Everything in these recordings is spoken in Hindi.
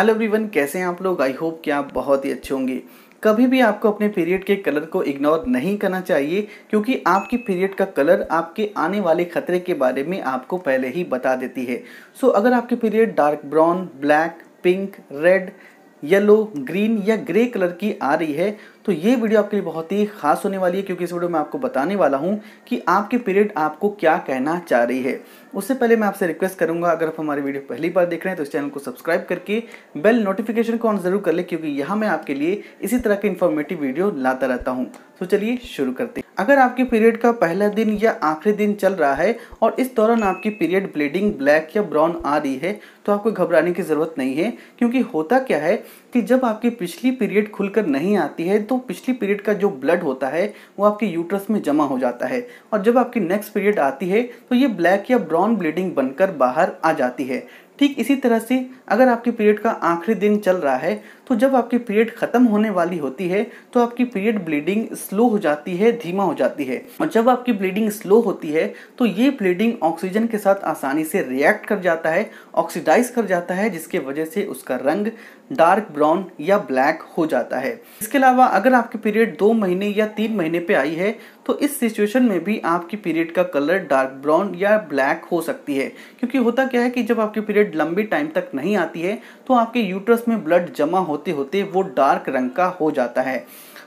हेलो एवरीवन कैसे हैं आप लोग आई होप कि आप बहुत ही अच्छे होंगे कभी भी आपको अपने पीरियड के कलर को इग्नोर नहीं करना चाहिए क्योंकि आपकी पीरियड का कलर आपके आने वाले खतरे के बारे में आपको पहले ही बता देती है सो so, अगर आपके period dark brown black pink red yellow green या ग्रे कलर की आ रही है तो ये वीडियो आपके लिए बहुत ही खास होने वाली है क्योंकि इस वीडियो में आपको बताने वाला हूँ कि आपके पीरियड आपको क्या कहना चाह रही है उससे पहले मैं आपसे रिक्वेस्ट करूंगा अगर आप हमारी वीडियो पहली बार देख रहे हैं तो इस चैनल को सब्सक्राइब करके बेल नोटिफिकेशन को ऑन जरूर कर ले क्योंकि यहाँ मैं आपके लिए इसी तरह के इन्फॉर्मेटिव वीडियो लाता रहता हूँ तो चलिए शुरू करते हैं अगर आपके पीरियड का पहला दिन या आखिरी दिन चल रहा है और इस दौरान आपकी पीरियड ब्लीडिंग ब्लैक या ब्राउन आ रही है तो आपको घबराने की ज़रूरत नहीं है क्योंकि होता क्या है कि जब आपकी पिछली पीरियड खुलकर नहीं आती है तो पिछली पीरियड का जो ब्लड होता है वो आपके यूट्रस में जमा हो जाता है और जब आपकी नेक्स्ट पीरियड आती है तो ये ब्लैक या ब्राउन ब्लीडिंग बनकर बाहर आ जाती है ठीक इसी तरह से अगर आपके पीरियड का आखिरी दिन चल रहा है तो जब आपकी पीरियड खत्म होने वाली होती है तो आपकी पीरियड ब्लीडिंग स्लो हो जाती है धीमा हो जाती है और जब आपकी ब्लीडिंग स्लो होती है तो ये ब्लीडिंग ऑक्सीजन के साथ आसानी से रिएक्ट कर जाता है ऑक्सीडाइज कर जाता है जिसके वजह से उसका रंग डार्क ब्राउन या ब्लैक हो जाता है इसके अलावा अगर आपकी पीरियड दो महीने या तीन महीने पे आई है तो इस सिचुएशन में भी आपकी पीरियड का कलर डार्क ब्राउन या ब्लैक हो सकती है क्योंकि होता क्या है कि जब आपकी पीरियड लंबी टाइम तक नहीं आती है तो आपके यूट्रस में ब्लड जमा होता होते होते वो डार्क रंग का हो जाता है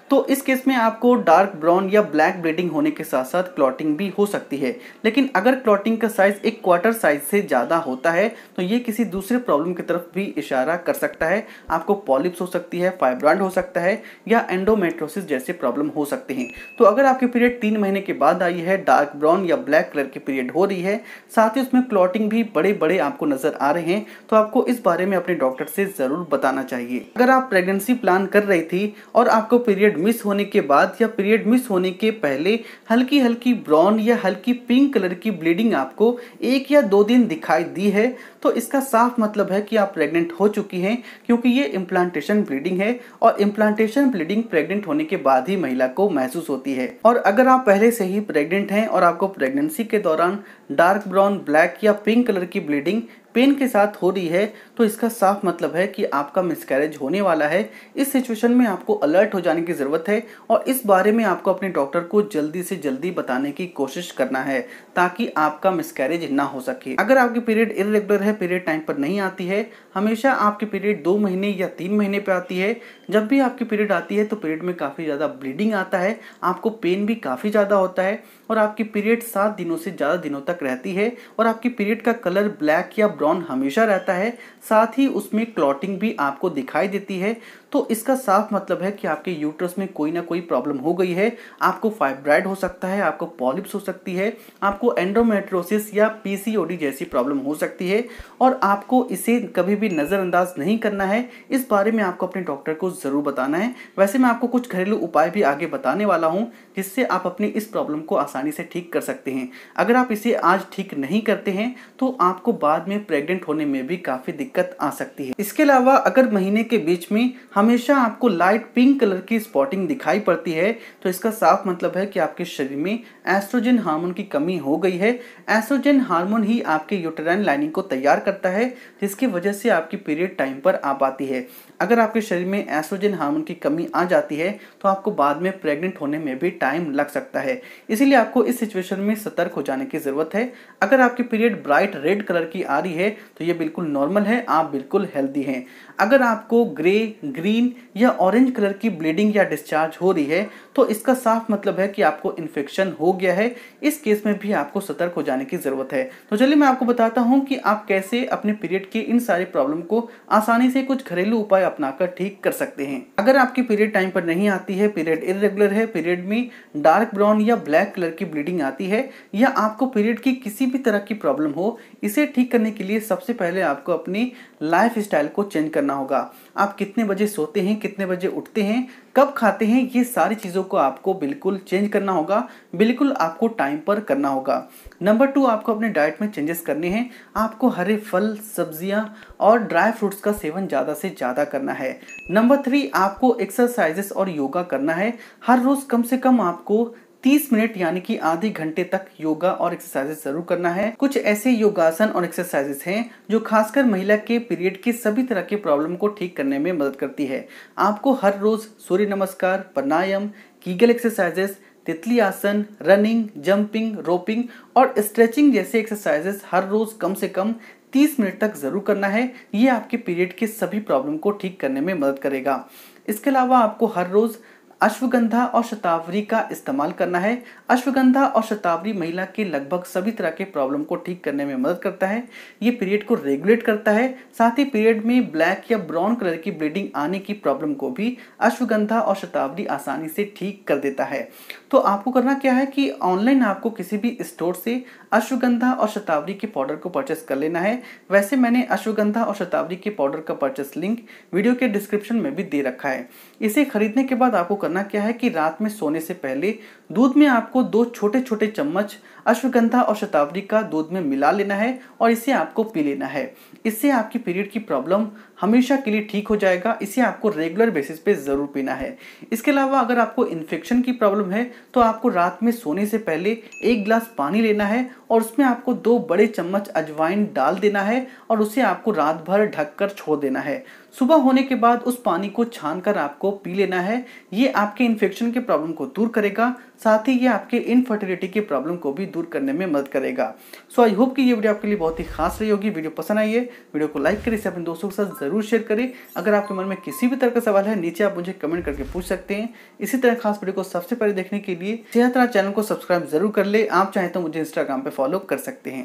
तो इस केस में आपको डार्क ब्राउन या ब्लैक ब्लीडिंग होने के साथ साथ क्लॉटिंग भी हो सकती है लेकिन अगर क्लॉटिंग का साइज एक क्वार्टर साइज से ज़्यादा होता है तो ये किसी दूसरे प्रॉब्लम की तरफ भी इशारा कर सकता है आपको पॉलिप्स हो सकती है फाइब्रांड हो सकता है या एंडोमेट्रोसिस जैसे प्रॉब्लम हो सकते हैं तो अगर आपके पीरियड तीन महीने के बाद आई है डार्क ब्राउन या ब्लैक कलर की पीरियड हो रही है साथ ही उसमें क्लॉटिंग भी बड़े बड़े आपको नज़र आ रहे हैं तो आपको इस बारे में अपने डॉक्टर से ज़रूर बताना चाहिए अगर आप प्रेगनेंसी प्लान कर रही थी और आपको पीरियड पीरियड मिस होने के बाद या पीरियड मिस होने के पहले हल्की हल्की ब्राउन या हल्की पिंक कलर की ब्लीडिंग आपको एक या दो दिन दिखाई दी है तो इसका साफ मतलब है कि आप प्रेग्नेंट हो चुकी हैं क्योंकि ये इम्प्लांटेशन ब्लीडिंग है और इम्प्लांटेशन ब्लीडिंग प्रेग्नेंट होने के बाद ही महिला को महसूस होती है और अगर आप पहले से ही प्रेग्नेंट हैं और आपको प्रेगनेंसी के दौरान डार्क ब्राउन ब्लैक या पिंक कलर की ब्लीडिंग पेन के साथ हो रही है तो इसका साफ मतलब है कि आपका मिसकैरेज होने वाला है इस सिचुएशन में आपको अलर्ट हो जाने की ज़रूरत है और इस बारे में आपको अपने डॉक्टर को जल्दी से जल्दी बताने की कोशिश करना है ताकि आपका मिसकैरेज ना हो सके अगर आपकी पीरियड इरेगुलर है पीरियड टाइम पर नहीं आती है हमेशा आपकी पीरियड दो महीने या तीन महीने पर आती है जब भी आपकी पीरियड आती है तो पीरियड में काफ़ी ज़्यादा ब्लीडिंग आता है आपको पेन भी काफ़ी ज़्यादा होता है और आपकी पीरियड सात दिनों से ज़्यादा दिनों तक रहती है और आपकी पीरियड का कलर ब्लैक या ब्राउन हमेशा रहता है साथ ही उसमें क्लॉटिंग भी आपको दिखाई देती है तो इसका साफ मतलब है कि आपके यूट्रस में कोई ना कोई प्रॉब्लम हो गई है आपको फाइब्राइड हो सकता है आपको पॉलिप्स हो सकती है आपको एंड्रोमेट्रोसिस या पीसीओडी जैसी प्रॉब्लम हो सकती है और आपको इसे कभी भी नज़रअंदाज नहीं करना है इस बारे में आपको अपने डॉक्टर को ज़रूर बताना है वैसे मैं आपको कुछ घरेलू उपाय भी आगे बताने वाला हूँ जिससे आप अपनी इस प्रॉब्लम को आसानी से ठीक कर सकते हैं अगर आप इसे आज ठीक नहीं करते हैं तो आपको बाद में प्रेग्नेंट होने में भी काफ़ी दिक्कत आ सकती है इसके अलावा अगर महीने के बीच में हम हमेशा आपको लाइट पिंक कलर की स्पॉटिंग दिखाई पड़ती है तो इसका साफ मतलब है कि आपके शरीर में एस्ट्रोजन हार्मोन की कमी हो गई है एस्ट्रोजन हार्मोन ही आपके यूटेराइन लाइनिंग को तैयार करता है जिसकी वजह से आपकी पीरियड टाइम पर आ पाती है अगर आपके शरीर में एस्ट्रोजन हार्मोन की कमी आ जाती है तो आपको बाद में प्रेग्नेंट होने में भी टाइम लग सकता है इसीलिए आपको इस सिचुएशन में सतर्क हो जाने की ज़रूरत है अगर आपकी पीरियड ब्राइट रेड कलर की आ रही है तो ये बिल्कुल नॉर्मल है आप बिल्कुल हेल्दी हैं अगर आपको ग्रे ग्रीन ग्रीन या ऑरेंज कलर की ब्लीडिंग या डिस्चार्ज हो रही है तो इसका साफ मतलब है कि आपको इन्फेक्शन हो गया है इस केस में भी आपको सतर्क हो जाने की ज़रूरत है तो चलिए मैं आपको बताता हूँ कि आप कैसे अपने पीरियड के इन सारे प्रॉब्लम को आसानी से कुछ घरेलू उपाय अपनाकर ठीक कर सकते हैं अगर आपकी पीरियड टाइम पर नहीं आती है पीरियड इरेगुलर है पीरियड में डार्क ब्राउन या ब्लैक कलर की ब्लीडिंग आती है या आपको पीरियड की किसी भी तरह की प्रॉब्लम हो इसे ठीक करने के लिए सबसे पहले आपको अपनी लाइफ स्टाइल को चेंज करना होगा आप कितने बजे सोते हैं कितने बजे उठते हैं कब खाते हैं ये सारी चीज़ों को आपको बिल्कुल चेंज करना होगा बिल्कुल आपको टाइम पर करना होगा नंबर टू आपको अपने डाइट में चेंजेस करने हैं आपको हरे फल सब्जियां और ड्राई फ्रूट्स का सेवन ज़्यादा से ज़्यादा करना है नंबर थ्री आपको एक्सरसाइजेस और योगा करना है हर रोज़ कम से कम आपको 30 मिनट यानी कि आधे घंटे तक योगा और एक्सरसाइजेस जरूर करना है कुछ ऐसे योगासन और एक्सरसाइजेस हैं जो खासकर महिला के पीरियड के सभी तरह के प्रॉब्लम को ठीक करने में मदद करती है आपको हर रोज सूर्य नमस्कार प्राणायाम कीगल एक्सरसाइजेस तितली आसन रनिंग जंपिंग रोपिंग और स्ट्रेचिंग जैसे एक्सरसाइजेस हर रोज कम से कम 30 मिनट तक जरूर करना है ये आपके पीरियड के सभी प्रॉब्लम को ठीक करने में मदद करेगा इसके अलावा आपको हर रोज़ अश्वगंधा और शतावरी का इस्तेमाल करना है अश्वगंधा और शतावरी महिला के लगभग सभी तरह के प्रॉब्लम को ठीक करने में मदद करता है ये पीरियड को रेगुलेट करता है साथ ही पीरियड में ब्लैक या ब्राउन कलर की ब्लीडिंग आने की प्रॉब्लम को भी अश्वगंधा और शतावरी आसानी से ठीक कर देता है तो आपको करना क्या है कि ऑनलाइन आपको किसी भी स्टोर से अश्वगंधा और शतावरी के पाउडर को परचेस कर लेना है वैसे मैंने अश्वगंधा और शतावरी के पाउडर का परचेस लिंक वीडियो के डिस्क्रिप्शन में भी दे रखा है इसे खरीदने के बाद आपको करना क्या है कि रात में सोने से पहले दूध में आपको दो छोटे छोटे चम्मच अश्वगंधा और शतावरी का दूध में मिला लेना है और इसे आपको पी लेना है इससे आपकी पीरियड की प्रॉब्लम हमेशा के लिए ठीक हो जाएगा इसे आपको रेगुलर बेसिस पे ज़रूर पीना है इसके अलावा अगर आपको इन्फेक्शन की प्रॉब्लम है तो आपको रात में सोने से पहले एक गिलास पानी लेना है और उसमें आपको दो बड़े चम्मच अजवाइन डाल देना है और उसे आपको रात भर ढककर छोड़ देना है सुबह होने के बाद उस पानी को छान कर आपको पी लेना है ये आपके इन्फेक्शन के प्रॉब्लम को दूर करेगा साथ ही ये आपके इनफर्टिलिटी की प्रॉब्लम को भी दूर करने में मदद करेगा सो आई होप कि ये वीडियो आपके लिए बहुत ही खास रही होगी वीडियो पसंद आई है वीडियो को लाइक करें इसे अपने दोस्तों के साथ जरूर शेयर करें अगर आपके मन में किसी भी तरह का सवाल है नीचे आप मुझे कमेंट करके पूछ सकते हैं इसी तरह खास वीडियो को सबसे पहले देखने के लिए सेहतरा चैनल को सब्सक्राइब जरूर कर ले आप चाहें तो मुझे इंस्टाग्राम पर फॉलो कर सकते हैं